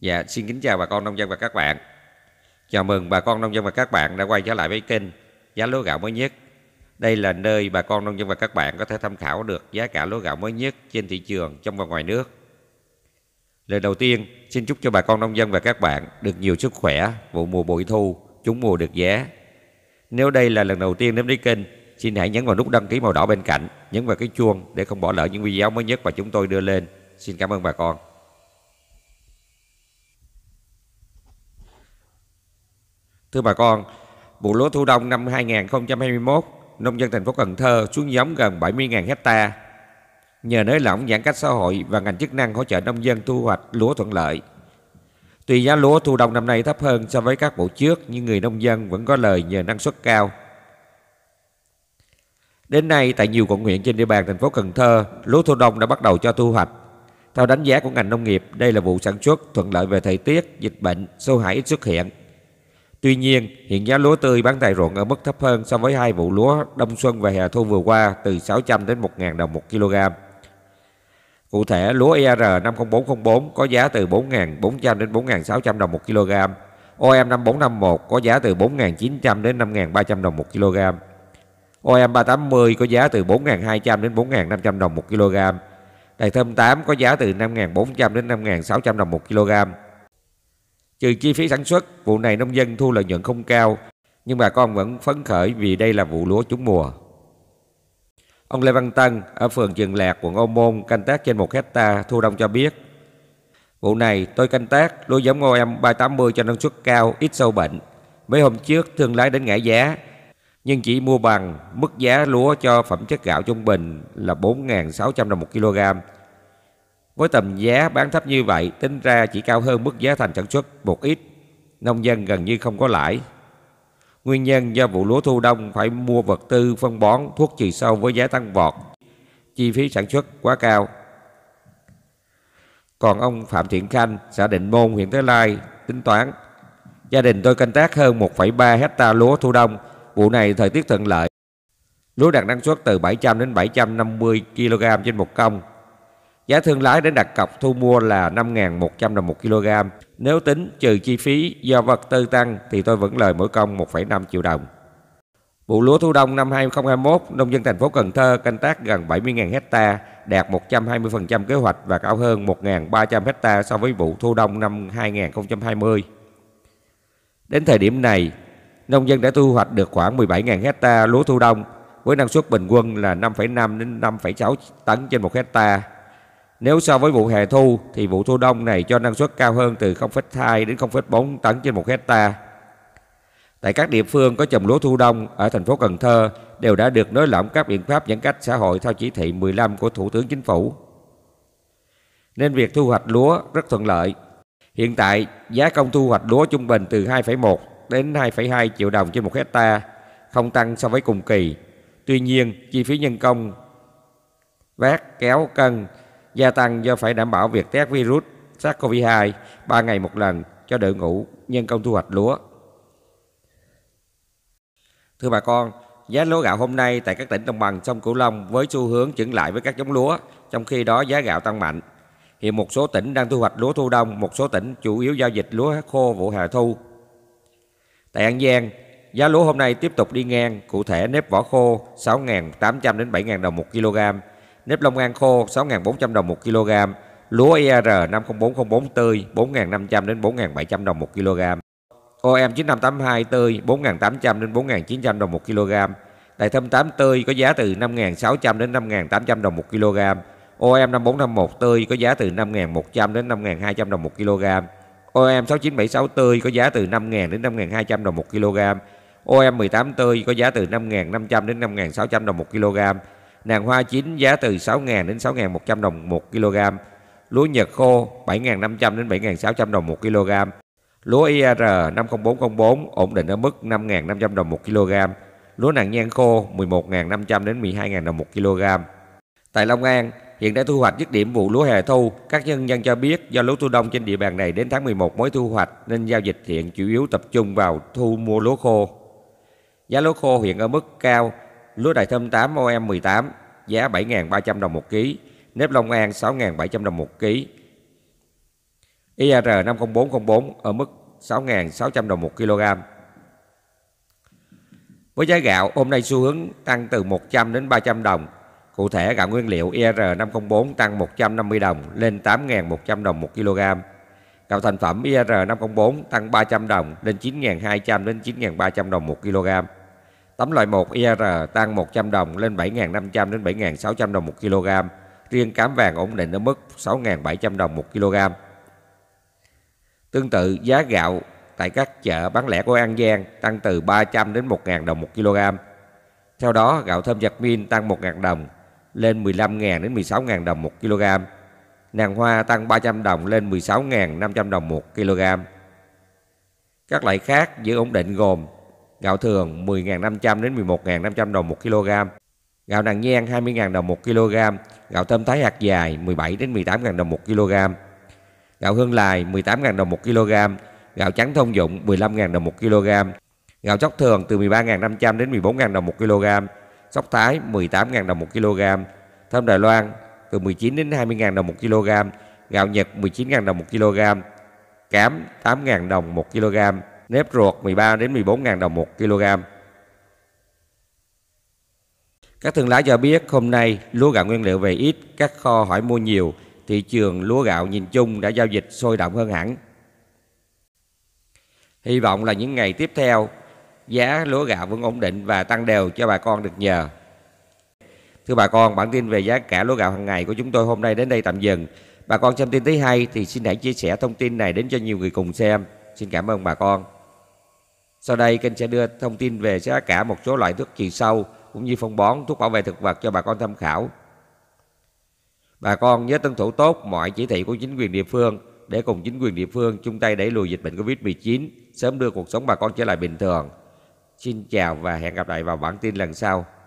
Dạ xin kính chào bà con nông dân và các bạn Chào mừng bà con nông dân và các bạn đã quay trở lại với kênh Giá lúa gạo mới nhất Đây là nơi bà con nông dân và các bạn có thể tham khảo được giá cả lúa gạo mới nhất trên thị trường trong và ngoài nước Lời đầu tiên xin chúc cho bà con nông dân và các bạn được nhiều sức khỏe, vụ mùa bội thu, chúng mùa được giá Nếu đây là lần đầu tiên đến với kênh Xin hãy nhấn vào nút đăng ký màu đỏ bên cạnh, nhấn vào cái chuông để không bỏ lỡ những video mới nhất mà chúng tôi đưa lên. Xin cảm ơn bà con. Thưa bà con, vụ lúa thu đông năm 2021, nông dân thành phố Cần Thơ xuống giống gần 70.000 hecta. Nhờ nới lỏng giãn cách xã hội và ngành chức năng hỗ trợ nông dân thu hoạch lúa thuận lợi. Tuy giá lúa thu đông năm nay thấp hơn so với các vụ trước nhưng người nông dân vẫn có lời nhờ năng suất cao. Đến nay tại nhiều quận huyện trên địa bàn thành phố Cần Thơ, lúa thu đông đã bắt đầu cho thu hoạch. Theo đánh giá của ngành nông nghiệp, đây là vụ sản xuất thuận lợi về thời tiết, dịch bệnh, sâu hại ít xuất hiện, Tuy nhiên, hiện giá lúa tươi bán tại ruộng ở mức thấp hơn so với hai vụ lúa đông xuân và hè thu vừa qua từ 600 đến 1.000 đồng một kg. Cụ thể, lúa ER 50404 có giá từ 4.400 đến 4.600 đồng một kg. OM 5451 có giá từ 4.900 đến 5.300 đồng một kg. OM 380 có giá từ 4.200 đến 4.500 đồng một kg. Đài thơm 8 có giá từ 5.400 đến 5.600 đồng một kg. Trừ chi phí sản xuất, vụ này nông dân thu lợi nhuận không cao, nhưng bà con vẫn phấn khởi vì đây là vụ lúa trúng mùa. Ông Lê Văn Tân ở phường Trường Lạc, quận Ô Môn canh tác trên 1 hecta thu đông cho biết. Vụ này tôi canh tác lúa giống ngô em 380 cho năng suất cao, ít sâu bệnh. Mấy hôm trước thương lái đến ngã giá, nhưng chỉ mua bằng mức giá lúa cho phẩm chất gạo trung bình là 4.600 đồng một kg với tầm giá bán thấp như vậy, tính ra chỉ cao hơn mức giá thành sản xuất một ít, nông dân gần như không có lãi. Nguyên nhân do vụ lúa thu đông phải mua vật tư, phân bón, thuốc trừ sâu với giá tăng vọt, chi phí sản xuất quá cao. Còn ông Phạm Thiện Khanh, xã Định Môn, huyện thế Lai, tính toán Gia đình tôi canh tác hơn 1,3 hecta lúa thu đông, vụ này thời tiết thuận lợi. Lúa đạt năng suất từ 700 đến 750 kg trên một công, Giá thương lái đến đặt cọc thu mua là 5.100 đồng một kg. Nếu tính trừ chi phí do vật tư tăng thì tôi vẫn lời mỗi công 1,5 triệu đồng. Vụ lúa thu đông năm 2021, nông dân thành phố Cần Thơ canh tác gần 70.000 hecta, đạt 120% kế hoạch và cao hơn 1.300 hecta so với vụ thu đông năm 2020. Đến thời điểm này, nông dân đã thu hoạch được khoảng 17.000 hecta lúa thu đông với năng suất bình quân là 5,5 đến 5,6 tấn trên 1 hecta nếu so với vụ hè thu thì vụ thu đông này cho năng suất cao hơn từ 0,2 đến 0,4 tấn trên một hecta. Tại các địa phương có trồng lúa thu đông ở thành phố Cần Thơ đều đã được nới lỏng các biện pháp giãn cách xã hội theo chỉ thị 15 của Thủ tướng Chính phủ. Nên việc thu hoạch lúa rất thuận lợi. Hiện tại, giá công thu hoạch lúa trung bình từ 2,1 đến 2,2 triệu đồng trên một hecta, không tăng so với cùng kỳ. Tuy nhiên, chi phí nhân công, vác, kéo, cân gia tăng do phải đảm bảo việc test virus SARS-CoV-2 3 ngày một lần cho đội ngũ nhân công thu hoạch lúa. Thưa bà con, giá lúa gạo hôm nay tại các tỉnh đồng bằng sông Cửu Long với xu hướng chững lại với các giống lúa, trong khi đó giá gạo tăng mạnh. Hiện một số tỉnh đang thu hoạch lúa thu đông, một số tỉnh chủ yếu giao dịch lúa khô vụ hè thu. Tại An Giang, giá lúa hôm nay tiếp tục đi ngang, cụ thể nếp vỏ khô 6.800 đến 7.000 đồng một kg, nếp long an khô 6.400 đồng 1 kg, lúa IR e 504004 tươi 4.500 đến 4.700 đồng 1 kg, OM 9582 tươi 4.800 đến 4.900 đồng 1 kg, đại thâm 8 tươi có giá từ 5.600 đến 5.800 đồng 1 kg, OM 5451 tươi có giá từ 5.100 đến 5.200 đồng 1 kg, OM 6976 tươi có giá từ 5.000 đến 5.200 đồng 1 kg, OM 18 tươi có giá từ 5.500 đến 5.600 đồng 1 kg nàng hoa chín giá từ 6.000 đến 6.100 đồng 1 kg, lúa Nhật khô 7.500 đến 7.600 đồng 1 kg, lúa IR 50404 ổn định ở mức 5.500 đồng 1 kg, lúa nàng nhan khô 11.500 đến 12.000 đồng 1 kg. Tại Long An, hiện đã thu hoạch dứt điểm vụ lúa hè thu. Các nhân dân cho biết do lúa thu đông trên địa bàn này đến tháng 11 mới thu hoạch nên giao dịch hiện chủ yếu tập trung vào thu mua lúa khô. Giá lúa khô hiện ở mức cao Lúa đại thơm 8 OM 18 giá 7.300 đồng một ký, nếp Long An 6.700 đồng một ký. IR 50404 ở mức 6.600 đồng một kg. Với giá gạo hôm nay xu hướng tăng từ 100 đến 300 đồng. Cụ thể gạo nguyên liệu IR 504 tăng 150 đồng lên 8.100 đồng một kg. Gạo thành phẩm IR 504 tăng 300 đồng lên 9.200 đến 9.300 đồng một kg. Tấm loại 1 IR e tăng 100 đồng lên 7.500 đến 7.600 đồng 1 kg. Riêng cám vàng ổn định ở mức 6.700 đồng 1 kg. Tương tự giá gạo tại các chợ bán lẻ của An Giang tăng từ 300 đến 1.000 đồng 1 kg. Theo đó, gạo thơm giặt min tăng 1.000 đồng lên 15.000 đến 16.000 đồng 1 kg. Nàng hoa tăng 300 đồng lên 16.500 đồng 1 kg. Các loại khác giữ ổn định gồm gạo thường 10.500 đến 11.500 đồng 1 kg, gạo nàng nhen 20.000 đồng 1 kg, gạo thơm thái hạt dài 17 đến 18.000 đồng 1 kg, gạo hương lài 18.000 đồng 1 kg, gạo trắng thông dụng 15.000 đồng 1 kg, gạo chóc thường từ 13.500 đến 14.000 đồng 1 kg, sóc thái 18.000 đồng 1 kg, thơm Đài Loan từ 19 đến 20.000 đồng 1 kg, gạo Nhật 19.000 đồng 1 kg, cám 8.000 đồng 1 kg nếp ruột 13 đến 14 000 đồng 1 kg. Các thương lái cho biết hôm nay lúa gạo nguyên liệu về ít, các kho hỏi mua nhiều, thị trường lúa gạo nhìn chung đã giao dịch sôi động hơn hẳn. Hy vọng là những ngày tiếp theo, giá lúa gạo vẫn ổn định và tăng đều cho bà con được nhờ. Thưa bà con, bản tin về giá cả lúa gạo hàng ngày của chúng tôi hôm nay đến đây tạm dừng. Bà con xem tin thấy hay thì xin hãy chia sẻ thông tin này đến cho nhiều người cùng xem. Xin cảm ơn bà con. Sau đây kênh sẽ đưa thông tin về giá cả một số loại thuốc trị sâu cũng như phân bón, thuốc bảo vệ thực vật cho bà con tham khảo. Bà con nhớ tuân thủ tốt mọi chỉ thị của chính quyền địa phương để cùng chính quyền địa phương chung tay đẩy lùi dịch bệnh Covid-19, sớm đưa cuộc sống bà con trở lại bình thường. Xin chào và hẹn gặp lại vào bản tin lần sau.